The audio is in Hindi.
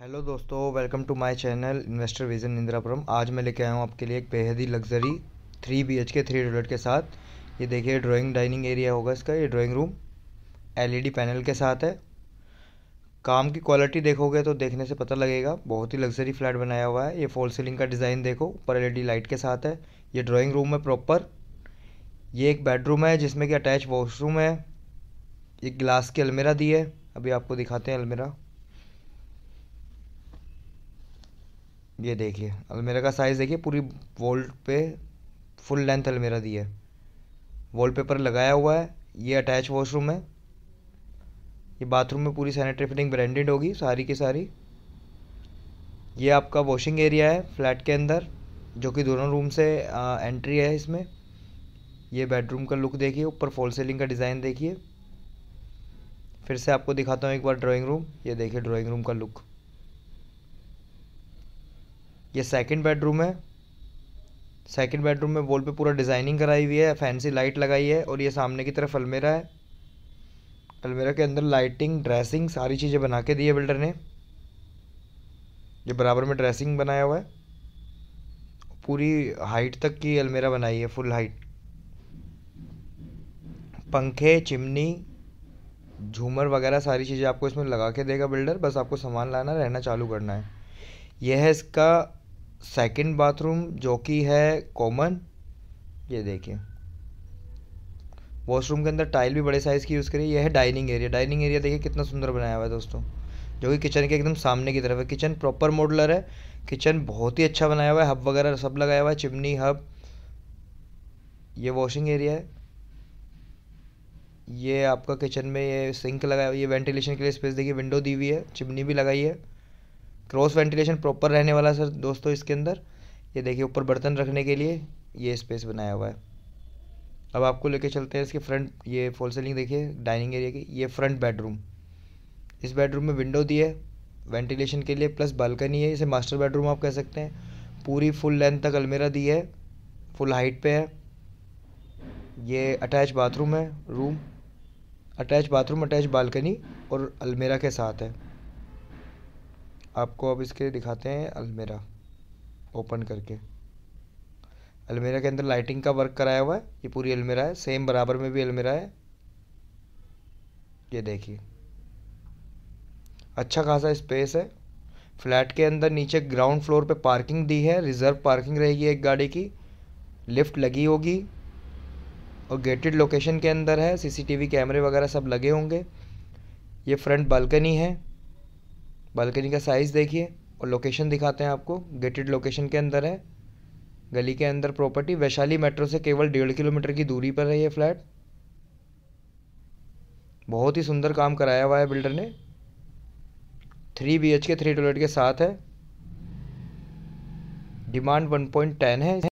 हेलो दोस्तों welcome to my channel investor vision Indirapuram आज मैं लेके आया हूँ आपके लिए एक बेहद ही luxury three B H K three toilet के साथ ये देखिए ड्राइंग डाइनिंग एरिया होगा इसका ये ड्राइंग रूम एलईडी पैनल के साथ है काम की क्वालिटी देखोगे तो देखने से पता लगेगा बहुत ही लग्जरी फ्लैट बनाया हुआ है ये फॉल सीलिंग का डिज़ाइन देखो ऊपर एल लाइट e के साथ है ये ड्राॅइंग रूम है प्रॉपर ये एक बेडरूम है जिसमें कि अटैच वॉशरूम है एक ग्लास की अलमेरा दी है अभी आपको दिखाते हैं अलमेरा ये देखिए अलमेरा का साइज़ देखिए पूरी वॉल पे फुल लेंथ अलमेरा दी है वॉल पेपर लगाया हुआ है ये अटैच वॉशरूम है ये बाथरूम में पूरी सैनिटरी फिटिंग ब्रांडेड होगी सारी की सारी ये आपका वॉशिंग एरिया है फ्लैट के अंदर जो कि दोनों रूम से आ, एंट्री है इसमें ये बेडरूम का लुक देखिए ऊपर फॉल सीलिंग का डिज़ाइन देखिए फिर से आपको दिखाता हूँ एक बार ड्राइंग रूम ये देखिए ड्राइंग रूम का लुक ये सेकंड बेडरूम है सेकंड बेडरूम में वॉल पे पूरा डिज़ाइनिंग कराई हुई है फैंसी लाइट लगाई है और ये सामने की तरफ अलमेरा है अलमेरा के अंदर लाइटिंग ड्रेसिंग सारी चीज़ें बना के दी है बिल्डर ने ये बराबर में ड्रेसिंग बनाया हुआ है पूरी हाइट तक की अलमेरा बनाई है फुल हाइट पंखे चिमनी झूमर वगैरह सारी चीज़ें आपको इसमें लगा के देगा बिल्डर बस आपको सामान लाना रहना चालू करना है यह है इसका सेकंड बाथरूम जो कि है कॉमन ये देखिए वॉशरूम के अंदर टाइल भी बड़े साइज़ की यूज़ करी यह है डाइनिंग एरिया डाइनिंग एरिया देखिए कितना सुंदर बनाया हुआ है दोस्तों जो कि किचन के एकदम सामने की तरफ है किचन प्रॉपर मॉडलर है किचन बहुत ही अच्छा बनाया हुआ है हब वगैरह सब लगाया हुआ है चिमनी हब ये वॉशिंग एरिया है ये आपका किचन में ये सिंक लगाया हुआ ये वेंटिलेशन के लिए स्पेस देखिए विंडो दी हुई है चिमनी भी लगाई है क्रॉस वेंटिलेशन प्रॉपर रहने वाला सर दोस्तों इसके अंदर ये देखिए ऊपर बर्तन रखने के लिए ये स्पेस बनाया हुआ है अब आपको लेके चलते हैं इसके फ्रंट ये फॉल सीलिंग देखिए डाइनिंग एरिया की ये फ्रंट बेडरूम इस बेडरूम में विंडो दी है वेंटिलेशन के लिए प्लस बालकनी है इसे मास्टर बेडरूम आप कह सकते हैं पूरी फुल लेंथ तक अलमेरा दी है फुल हाइट पे है ये अटैच बाथरूम है room attach bathroom attach balcony और अलमेरा के साथ है आपको अब इसके दिखाते हैं अलमेरा ओपन करके अलमेरा के अंदर लाइटिंग का वर्क कराया हुआ है ये पूरी अलमेरा है सेम बराबर में भी अलमेरा है ये देखिए अच्छा खासा स्पेस है फ्लैट के अंदर नीचे ग्राउंड फ्लोर पे पार्किंग दी है रिज़र्व पार्किंग रहेगी एक गाड़ी की लिफ्ट लगी होगी और गेटेड लोकेशन के अंदर है सीसीटीवी कैमरे वगैरह सब लगे होंगे ये फ्रंट बालकनी है बालकनी का साइज़ देखिए और लोकेशन दिखाते हैं आपको गेटेड लोकेशन के अंदर है गली के अंदर प्रॉपर्टी वैशाली मेट्रो से केवल डेढ़ किलोमीटर की दूरी पर है ये फ्लैट बहुत ही सुंदर काम कराया हुआ है बिल्डर ने three B H K three toilet के साथ है डिमांड वन पॉइंट टेन है